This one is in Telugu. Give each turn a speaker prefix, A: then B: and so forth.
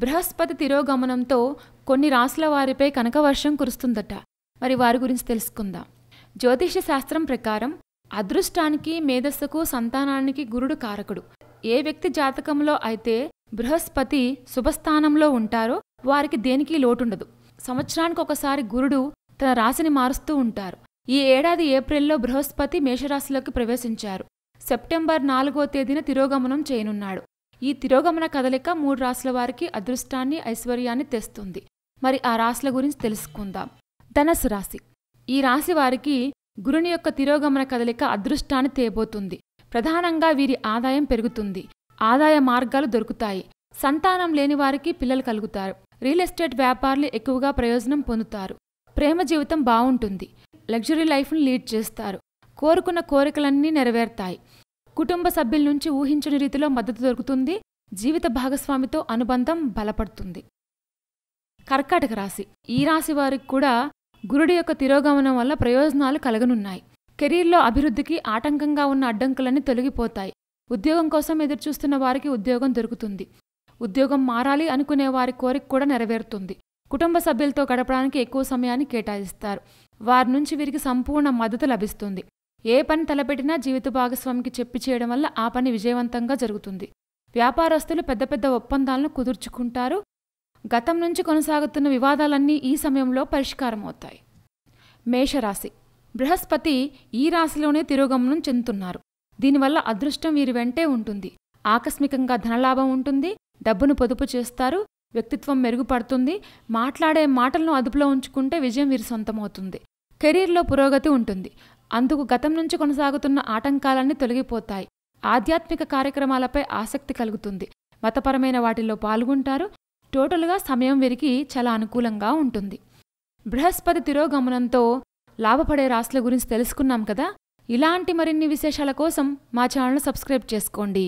A: బృహస్పతి తిరోగమనంతో కొన్ని రాసుల వారిపై కనక వర్షం కురుస్తుందట మరి వారి గురించి తెలుసుకుందాం జ్యోతిష శాస్త్రం ప్రకారం అదృష్టానికి మేధస్సుకు సంతానానికి గురుడు కారకుడు ఏ వ్యక్తి జాతకంలో అయితే బృహస్పతి శుభస్థానంలో ఉంటారో వారికి దేనికి లోటుండదు సంవత్సరానికి ఒకసారి గురుడు తన రాశిని మారుస్తూ ఉంటారు ఈ ఏడాది ఏప్రిల్లో బృహస్పతి మేషరాశిలోకి ప్రవేశించారు సెప్టెంబర్ నాలుగో తేదీన తిరోగమనం చేయనున్నాడు ఈ తిరోగమన కదలిక మూడు రాశుల వారికి అదృష్టాన్ని ఐశ్వర్యాన్ని తెస్తుంది మరి ఆ రాశుల గురించి తెలుసుకుందాం ధనస్సు రాశి ఈ రాశి వారికి గురుని యొక్క తిరోగమన కదలిక అదృష్టాన్ని తేబోతుంది ప్రధానంగా వీరి ఆదాయం పెరుగుతుంది ఆదాయ మార్గాలు దొరుకుతాయి సంతానం లేని వారికి పిల్లలు కలుగుతారు రియల్ ఎస్టేట్ వ్యాపారులు ఎక్కువగా ప్రయోజనం పొందుతారు ప్రేమ జీవితం బాగుంటుంది లగ్జరీ లైఫ్ను లీడ్ చేస్తారు కోరుకున్న కోరికలన్నీ నెరవేరుతాయి కుటుంబ సభ్యుల నుంచి ఊహించని రీతిలో మద్దతు దొరుకుతుంది జీవిత భాగస్వామితో అనుబంధం బలపడుతుంది కర్కాటక రాశి ఈ రాశి వారికి కూడా గురుడి యొక్క తిరోగమనం వల్ల ప్రయోజనాలు కలగనున్నాయి కెరీర్లో అభివృద్ధికి ఆటంకంగా ఉన్న అడ్డంకులన్నీ తొలగిపోతాయి ఉద్యోగం కోసం ఎదురుచూస్తున్న వారికి ఉద్యోగం దొరుకుతుంది ఉద్యోగం మారాలి అనుకునే వారి కోరిక కూడా నెరవేరుతుంది కుటుంబ సభ్యులతో గడపడానికి ఎక్కువ సమయాన్ని కేటాయిస్తారు వారి నుంచి వీరికి సంపూర్ణ మద్దతు లభిస్తుంది ఏ పని తలపెట్టినా జీవిత భాగస్వామికి చెప్పి చేయడం వల్ల ఆ పని విజయవంతంగా జరుగుతుంది వ్యాపారస్తులు పెద్ద పెద్ద ఒప్పందాలను కుదుర్చుకుంటారు గతం నుంచి కొనసాగుతున్న వివాదాలన్నీ ఈ సమయంలో పరిష్కారం అవుతాయి మేషరాశి బృహస్పతి ఈ రాశిలోనే తిరోగమనం చెందుతున్నారు దీనివల్ల అదృష్టం వీరి వెంటే ఉంటుంది ఆకస్మికంగా ధనలాభం ఉంటుంది డబ్బును పొదుపు చేస్తారు వ్యక్తిత్వం మెరుగుపడుతుంది మాట్లాడే మాటలను అదుపులో ఉంచుకుంటే విజయం వీరి సొంతమవుతుంది కెరీర్లో పురోగతి ఉంటుంది అందుకు గతం నుంచి కొనసాగుతున్న ఆటంకాలన్నీ తొలగిపోతాయి ఆధ్యాత్మిక కార్యక్రమాలపై ఆసక్తి కలుగుతుంది మతపరమైన వాటిల్లో పాల్గొంటారు టోటల్గా సమయం వెరికి చాలా అనుకూలంగా ఉంటుంది బృహస్పతి తిరోగమనంతో లాభపడే రాశుల గురించి తెలుసుకున్నాం కదా ఇలాంటి మరిన్ని విశేషాల కోసం మా ఛానల్ను సబ్స్క్రైబ్ చేసుకోండి